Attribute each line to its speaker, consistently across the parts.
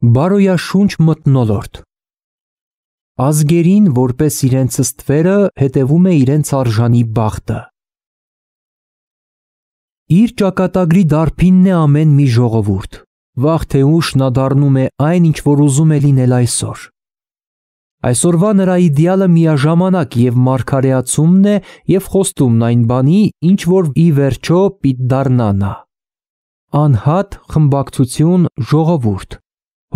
Speaker 1: բարոյաշունչ մտնոլորտ։ Ազգերին, որպես իրենց ստվերը, հետևում է իրենց արժանի բախտը։ Իր ճակատագրի դարբինն է ամեն մի ժողովուրդ։ Վաղ թե ուշ նա դառնում է այն, ինչ որ ուզում է լինել այսօր։ Այսօրվա նրա իդեալը միաժամանակ եւ մարգարեացումն է եւ խոստումն այն բանի, ինչ որ ի վերջո պիտի դառնա նա։ Անհատ խմբակցություն ժողովուրդ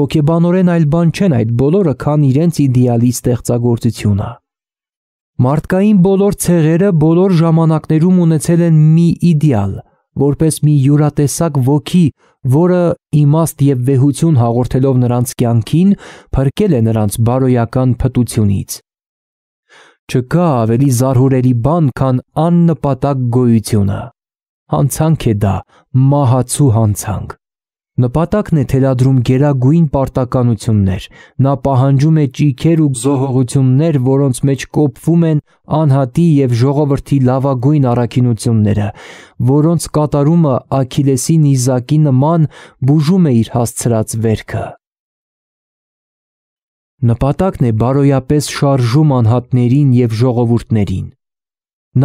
Speaker 1: Հոգեբանորեն այլ բան չեն այդ բոլորը, քան իրենց իդեալի ստեղծագործությունը։ Մարդկային բոլոր ցեղերը բոլոր ժամանակներում ունեցել են մի իդեալ, որպես մի յուրատեսակ ոգի, որը իմաստ եւ վեհություն հաղորդելով նրանց կյանքին, փրկել է նրանց բարոյական փտությունից։ Չկա ավելի զարհուրելի բան, քան աննպատակ գոյությունը։ Հանցանք է դա, մահացու հանցանք։ Նպատակն է թելադրում գերագույն պարտականություններ։ Նա պահանջում է ճիքեր ու զոհողություններ, որոնց մեջ կոփվում են անհատի եւ ժողովրդի լավագույն առաքինությունները, որոնց կատարումը Աքիլեսի նիզակի նման բուժում է իր հասցրած վերքը։ Նպատակն է բարոյապես շարժում անհատներին եւ ժողովուրդներին։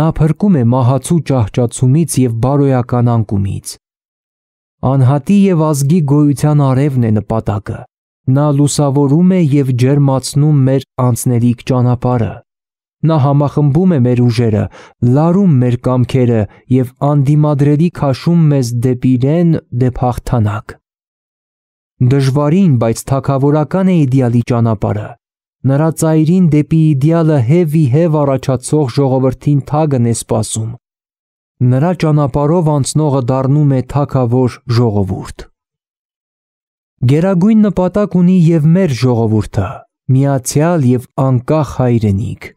Speaker 1: Նա փրկում է մահացու ճահճացումից եւ բարոյական անկումից։ Անհատի եւ ազգի գոյության արևն է նպատակը։ Նա լուսավորում է եւ ջերմացնում մեր անցների ճանապարհը։ Նա համախմբում է մեր ուժերը, լարում մեր կամքերը եւ անդիմադրելի քաշում մեզ դեպի իրեն, դեպ հաղթանակ։ Դժվարին, բայց թակավորական է իդեալի ճանապարհը։ Նրա ծայրին դեպի իդեալը հեւի հեւ առաջացող ժողովրդին թագն է սпасում։ Նրա ճանապարով անցնողը դառնում է թակավոր ժողովուրդ։ Գերագույն նպատակ ունի եւ մեր ժողովուրդը՝ միացյալ եւ անկախ հայրենիք։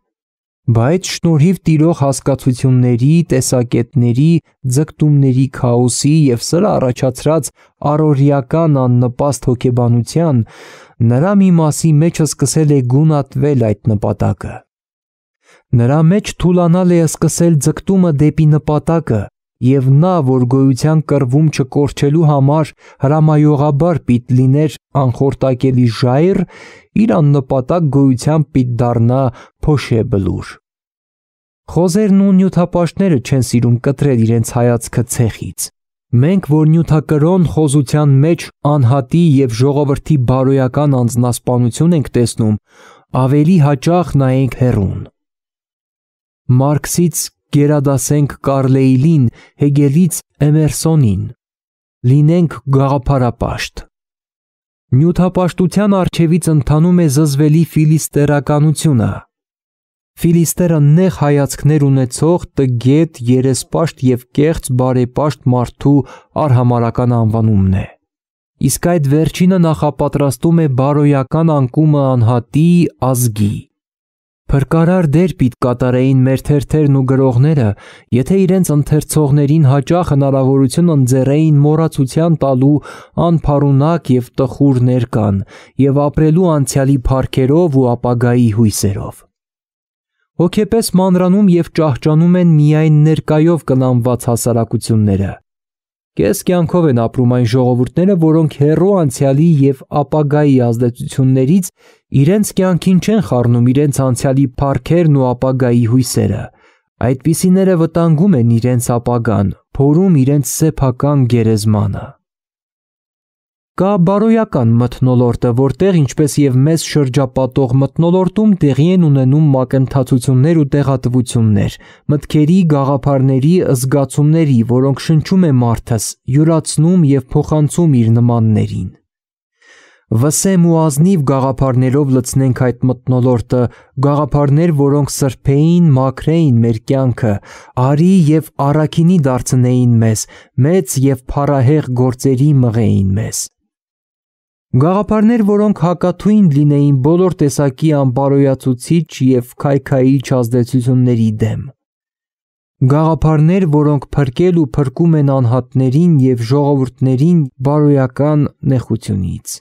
Speaker 1: Բայց շնորհիվ տիրող հասկացությունների, տեսակետների, ձգտումների քաոսի եւ սրա առաջացած առօրյական աննպաստ հոգեբանության նրա մի մասի մեջը սկսել է գունատվել այդ նպատակը։ Նրա մեջ թուլանալ է սկսել ձգտումը դեպի նպատակը, եւ նա, որ գոյության կրվում չկորչելու համար հրամայողաբար պիտ լիներ անխորտակելի ժայռ, իր աննպատակ գոյությամբ պիտ դառնա փոշե բլուր։ Խոզերն ու նյութապաշտները չեն սիրում կտրել իրենց հայացքը ցեղից։ Մենք, որ նյութակրոն խոզության մեջ անհատի եւ ժողովրդի բարոյական անznասպանություն ենք տեսնում, ավելի հաճախ նայենք հերուն։ Մարքսից գերադասենք Կարլեյլին, Հեգելից Էմերսոնին։ Լինենք գաղափարապաշտ։ Նյութապաշտության արչևից ընթանում է զզվելի ֆիլիստերականությունը։ Ֆիլիստերը նեղ հայացքներ ունեցող տգետ, երեսպաշտ եւ կեղծ բարեպաշտ մարդու արհամարական անվանումն է։ Իսկ այդ վերջինը նախապատրաստում է բարոյական անկումը անհատի ազգի։ Փրկարար դեր պիտ կատարեին մեր թերթերն ու գրողները, եթե իրենց ընթերցողներին հաճախ հնարավորություն ընձեռեին մոռացության տալու անփարունակ եւ տխուր ներկան եւ ապրելու անցյալի փառքերով ու ապագայի հույսերով։ Հոգեպես մանրանում եւ ճահճանում են միայն ներկայով կնամված հասարակությունները, Կես կյանքով են ապրում այն ժողովուրդները, որոնք հերո անցյալի եւ ապագայի ազդեցություններից իրենց կյանքին չեն խառնում իրենց անցյալի փառքերն ու ապագայի հույսերը։ Այդպիսիները վտանգում են իրենց ապագան, փորում իրենց սեփական գերեզմանը։ Կա բարոյական մթնոլորտը, որտեղ ինչպես եւ մեզ շրջապատող մթնոլորտում տեղի են ունենում մակընթացություններ ու տեղատվություններ, մտքերի, գաղափարների, զգացումների, որոնք շնչում է մարդս, յուրացնում եւ փոխանցում իր նմաններին։ Վսեմ ու ազնիվ գաղափարներով լցնենք այդ մթնոլորտը, գաղափարներ, որոնք սրբեին, մաքրեին մեր կյանքը, արի եւ առաքինի դարձնեին մեզ, մեծ եւ փառահեղ գործերի մղեին մեզ։ Գաղափարներ, որոնք հակաթույն լինեին բոլոր տեսակի անբարոյացուցիչ եւ քայքայիչ ազդեցությունների դեմ։ Գաղափարներ, որոնք փրկել ու փրկում են անհատներին եւ ժողովուրդներին բարոյական նեղությունից։